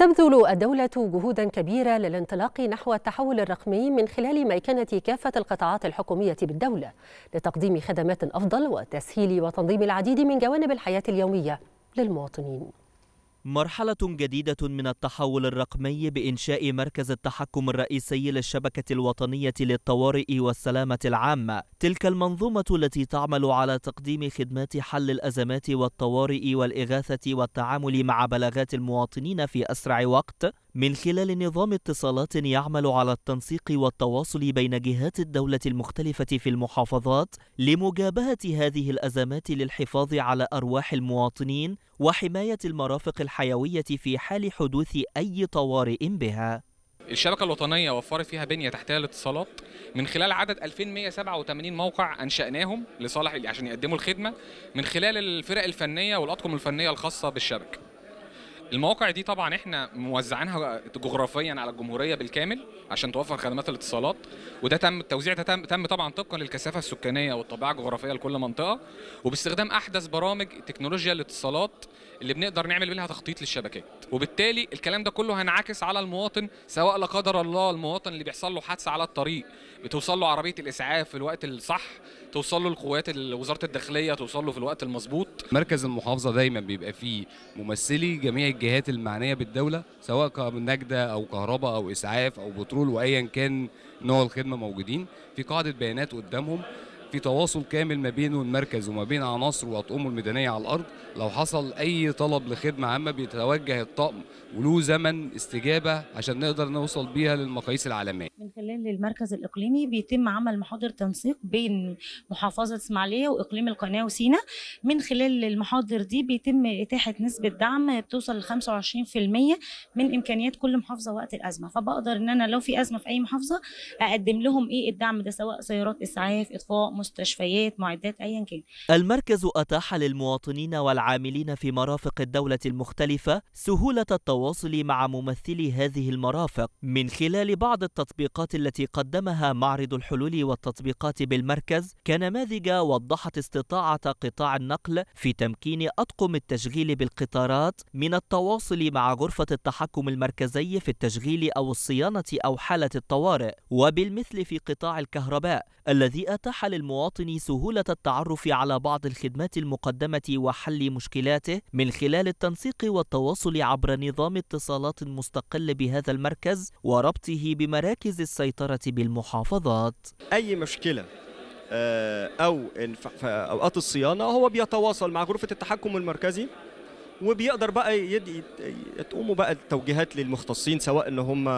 تبذل الدولة جهودا كبيرة للانطلاق نحو التحول الرقمي من خلال ميكنة كافة القطاعات الحكومية بالدولة لتقديم خدمات أفضل وتسهيل وتنظيم العديد من جوانب الحياة اليومية للمواطنين مرحلة جديدة من التحول الرقمي بإنشاء مركز التحكم الرئيسي للشبكة الوطنية للطوارئ والسلامة العامة، تلك المنظومة التي تعمل على تقديم خدمات حل الأزمات والطوارئ والإغاثة والتعامل مع بلاغات المواطنين في أسرع وقت من خلال نظام اتصالات يعمل على التنسيق والتواصل بين جهات الدولة المختلفة في المحافظات لمجابهة هذه الأزمات للحفاظ على أرواح المواطنين وحماية المرافق الحيوية في حال حدوث أي طوارئ بها الشبكة الوطنية وفرت فيها بنية تحتية للاتصالات من خلال عدد 2187 موقع أنشأناهم لصالح عشان يقدموا الخدمة من خلال الفرق الفنية والأطقم الفنية الخاصة بالشبكة المواقع دي طبعا احنا موزعينها جغرافيا على الجمهوريه بالكامل عشان توفر خدمات الاتصالات وده تم التوزيع ده تم, تم طبعا طبقا للكثافه السكانيه والطبيعه الجغرافيه لكل منطقه وباستخدام احدث برامج تكنولوجيا الاتصالات اللي بنقدر نعمل منها تخطيط للشبكات وبالتالي الكلام ده كله هينعكس على المواطن سواء لا قدر الله المواطن اللي بيحصل له حادثه على الطريق بتوصل له عربيه الاسعاف في الوقت الصح توصل له القوات وزاره الداخليه توصل له في الوقت المظبوط مركز المحافظه دايما بيبقى فيه ممثلي جميع الجهات المعنيه بالدوله سواء من نجده او كهرباء او اسعاف او بترول وايا كان نوع الخدمه موجودين في قاعده بيانات قدامهم في تواصل كامل ما بينه المركز وما بين عناصره واطقمه الميدانيه على الارض لو حصل اي طلب لخدمه عامه بيتوجه الطقم وله زمن استجابه عشان نقدر نوصل بيها للمقاييس العالميه. من خلال المركز الاقليمي بيتم عمل محاضر تنسيق بين محافظه اسماعيليه واقليم القناه وسينا من خلال المحاضر دي بيتم اتاحه نسبه دعم بتوصل ل 25% من امكانيات كل محافظه وقت الازمه فبقدر ان انا لو في ازمه في اي محافظه اقدم لهم ايه الدعم ده سواء سيارات اسعاف اطفاء مستشفيات معدات ايا كان المركز اتاح للمواطنين والعاملين في مرافق الدوله المختلفه سهوله التواصل مع ممثلي هذه المرافق من خلال بعض التطبيقات التي قدمها معرض الحلول والتطبيقات بالمركز كنماذج وضحت استطاعه قطاع النقل في تمكين اطقم التشغيل بالقطارات من التواصل مع غرفه التحكم المركزي في التشغيل او الصيانه او حاله الطوارئ وبالمثل في قطاع الكهرباء الذي اتاح للم للمواطن سهولة التعرف على بعض الخدمات المقدمة وحل مشكلاته من خلال التنسيق والتواصل عبر نظام اتصالات مستقل بهذا المركز وربطه بمراكز السيطرة بالمحافظات أي مشكلة آه، أو في أوقات الصيانة هو بيتواصل مع غرفة التحكم المركزي وبيقدر بقى يدي تقوموا بقى التوجيهات للمختصين سواء ان هم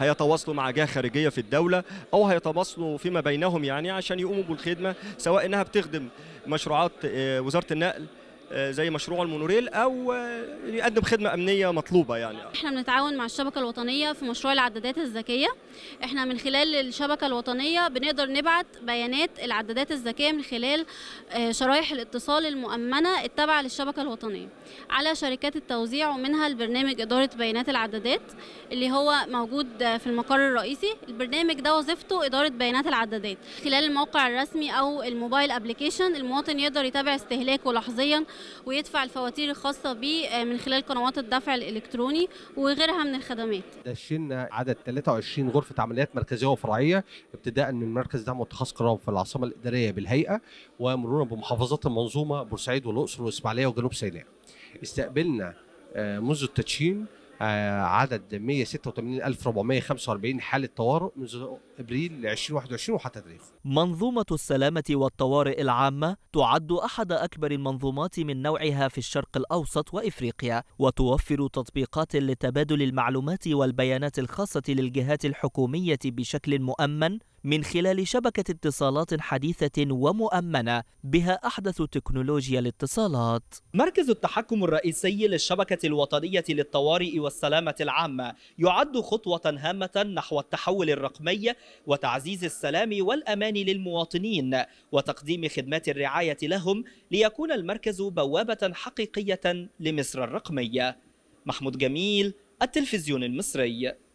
هيتواصلوا مع جهه خارجيه في الدوله او هيتواصلوا فيما بينهم يعني عشان يقوموا بالخدمه سواء انها بتخدم مشروعات آه، وزاره النقل آه، زي مشروع المونوريل او آه، يعني يقدم خدمه امنيه مطلوبه يعني احنا بنتعاون مع الشبكه الوطنيه في مشروع العدادات الذكيه احنا من خلال الشبكه الوطنيه بنقدر نبعت بيانات العدادات الذكيه من خلال آه، شرايح الاتصال المؤمنه التابعه للشبكه الوطنيه على شركات التوزيع ومنها البرنامج اداره بيانات العدادات اللي هو موجود في المقر الرئيسي البرنامج ده وظيفته اداره بيانات العدادات خلال الموقع الرسمي او الموبايل ابلكيشن المواطن يقدر يتابع استهلاكه لحظيا ويدفع الفواتير الخاصه بيه آه، من خلال قنوات الدفع الالكتروني وغيرها من الخدمات. دشنا عدد 23 غرفه عمليات مركزيه وفرعيه ابتداء من مركز دعم واتخاذ قرار في العاصمه الاداريه بالهيئه ومرورا بمحافظات المنظومه بورسعيد والاقصر والاسماعيليه وجنوب سيناء. استقبلنا آه، منذ التدشين آه، عدد 186445 حالة طوارئ منذ ابريل 2021 وحتى تاريخه. منظومة السلامة والطوارئ العامة تعد أحد أكبر المنظومات من نوعها في الشرق الأوسط وإفريقيا، وتوفر تطبيقات لتبادل المعلومات والبيانات الخاصة للجهات الحكومية بشكل مؤمن من خلال شبكة اتصالات حديثة ومؤمنة بها أحدث تكنولوجيا الاتصالات. مركز التحكم الرئيسي للشبكة الوطنية للطوارئ والسلامة العامة يعد خطوة هامة نحو التحول الرقمي وتعزيز السلام والأمان للمواطنين وتقديم خدمات الرعاية لهم ليكون المركز بوابة حقيقية لمصر الرقمية. محمود جميل التلفزيون المصري